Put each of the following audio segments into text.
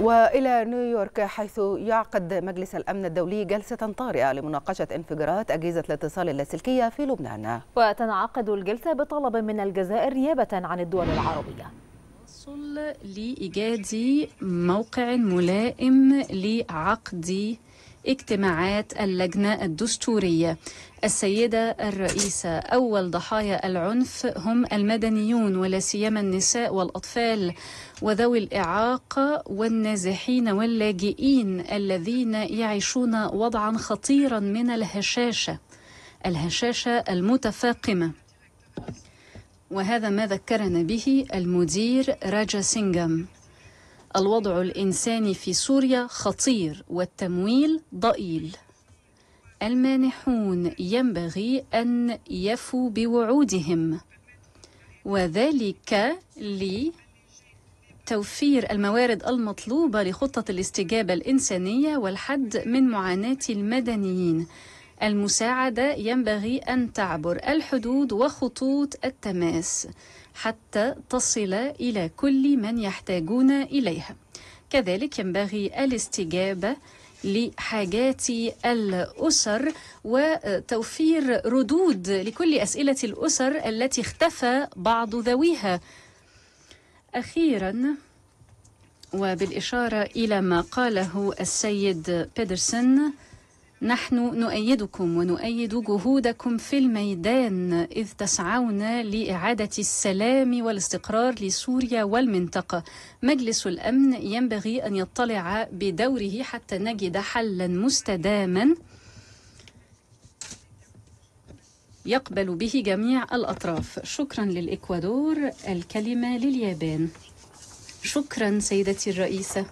والى نيويورك حيث يعقد مجلس الامن الدولي جلسه طارئه لمناقشه انفجارات اجهزه الاتصال اللاسلكيه في لبنان. وتنعقد الجلسه بطلب من الجزائر نيابه عن الدول العربيه. لايجاد موقع ملائم لعقد اجتماعات اللجنة الدستورية السيدة الرئيسة أول ضحايا العنف هم المدنيون ولا سيما النساء والأطفال وذوي الإعاقة والنازحين واللاجئين الذين يعيشون وضعا خطيرا من الهشاشة الهشاشة المتفاقمة وهذا ما ذكرنا به المدير راجا سينغام الوضع الإنساني في سوريا خطير والتمويل ضئيل المانحون ينبغي أن يفوا بوعودهم وذلك لتوفير الموارد المطلوبة لخطة الاستجابة الإنسانية والحد من معاناة المدنيين المساعدة ينبغي أن تعبر الحدود وخطوط التماس حتى تصل إلى كل من يحتاجون إليها. كذلك ينبغي الاستجابة لحاجات الأسر وتوفير ردود لكل أسئلة الأسر التي اختفى بعض ذويها. أخيراً وبالإشارة إلى ما قاله السيد بيدرسون نحن نؤيدكم ونؤيد جهودكم في الميدان إذ تسعون لإعادة السلام والاستقرار لسوريا والمنطقة مجلس الأمن ينبغي أن يطلع بدوره حتى نجد حلا مستداما يقبل به جميع الأطراف شكرا للإكوادور الكلمة لليابان شكرا سيدتي الرئيسة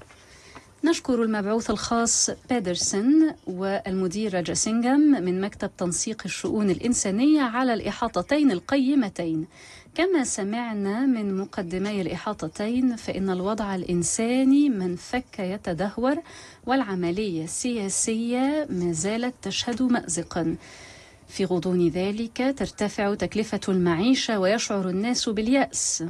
نشكر المبعوث الخاص بيدرسون والمدير جاسينجام من مكتب تنسيق الشؤون الإنسانية على الإحاطتين القيمتين كما سمعنا من مقدمي الإحاطتين فإن الوضع الإنساني من فك يتدهور والعملية السياسية ما زالت تشهد مأزقا في غضون ذلك ترتفع تكلفة المعيشة ويشعر الناس باليأس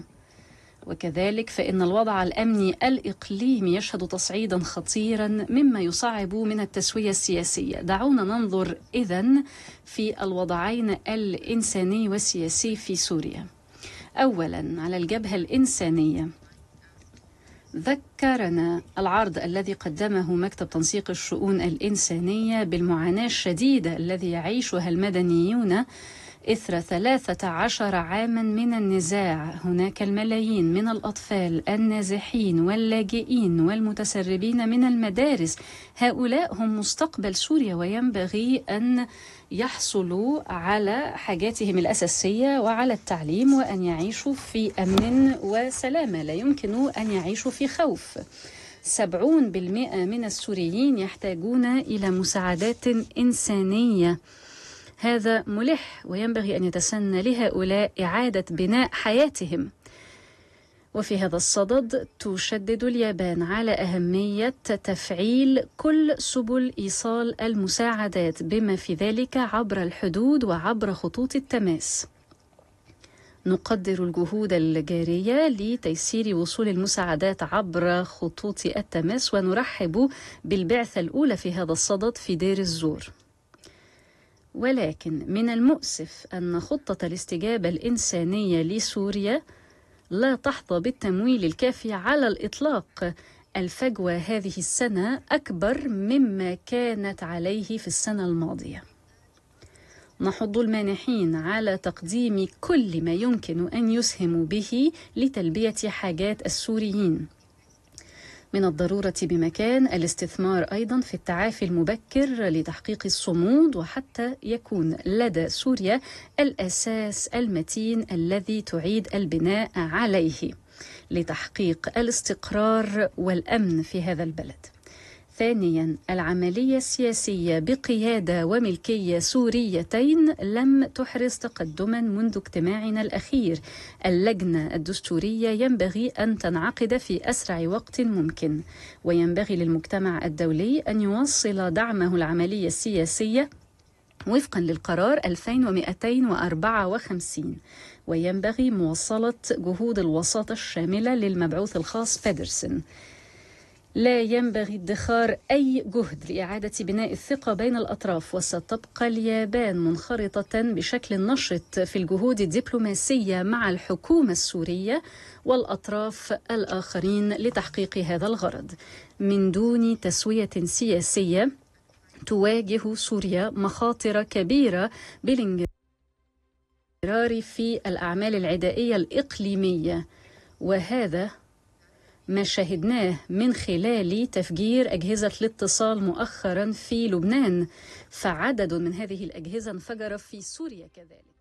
وكذلك فإن الوضع الأمني الإقليمي يشهد تصعيدا خطيرا مما يصعب من التسوية السياسية دعونا ننظر إذا في الوضعين الإنساني والسياسي في سوريا أولا على الجبهة الإنسانية ذكرنا العرض الذي قدمه مكتب تنسيق الشؤون الإنسانية بالمعاناة الشديدة الذي يعيشها المدنيون إثر 13 عاما من النزاع هناك الملايين من الأطفال النازحين واللاجئين والمتسربين من المدارس هؤلاء هم مستقبل سوريا وينبغي أن يحصلوا على حاجاتهم الأساسية وعلى التعليم وأن يعيشوا في أمن وسلامة لا يمكن أن يعيشوا في خوف سبعون بالمئة من السوريين يحتاجون إلى مساعدات إنسانية هذا ملح وينبغي أن يتسنى لهؤلاء إعادة بناء حياتهم وفي هذا الصدد تشدد اليابان على أهمية تفعيل كل سبل إيصال المساعدات بما في ذلك عبر الحدود وعبر خطوط التماس نقدر الجهود الجارية لتيسير وصول المساعدات عبر خطوط التماس ونرحب بالبعثة الأولى في هذا الصدد في دير الزور ولكن من المؤسف أن خطة الاستجابة الإنسانية لسوريا لا تحظى بالتمويل الكافي على الإطلاق الفجوة هذه السنة أكبر مما كانت عليه في السنة الماضية نحض المانحين على تقديم كل ما يمكن أن يسهموا به لتلبية حاجات السوريين من الضرورة بمكان الاستثمار أيضا في التعافي المبكر لتحقيق الصمود وحتى يكون لدى سوريا الأساس المتين الذي تعيد البناء عليه لتحقيق الاستقرار والأمن في هذا البلد ثانيا العملية السياسية بقيادة وملكية سوريتين لم تحرز تقدما منذ اجتماعنا الأخير اللجنة الدستورية ينبغي أن تنعقد في أسرع وقت ممكن وينبغي للمجتمع الدولي أن يوصل دعمه العملية السياسية وفقا للقرار 2254 وينبغي مواصلة جهود الوساطة الشاملة للمبعوث الخاص فيدرسون لا ينبغي ادخار أي جهد لإعادة بناء الثقة بين الأطراف وستبقى اليابان منخرطة بشكل نشط في الجهود الدبلوماسية مع الحكومة السورية والأطراف الآخرين لتحقيق هذا الغرض من دون تسوية سياسية تواجه سوريا مخاطر كبيرة بالانجرار في الأعمال العدائية الإقليمية وهذا ما شاهدناه من خلال تفجير أجهزة الاتصال مؤخرا في لبنان فعدد من هذه الأجهزة انفجر في سوريا كذلك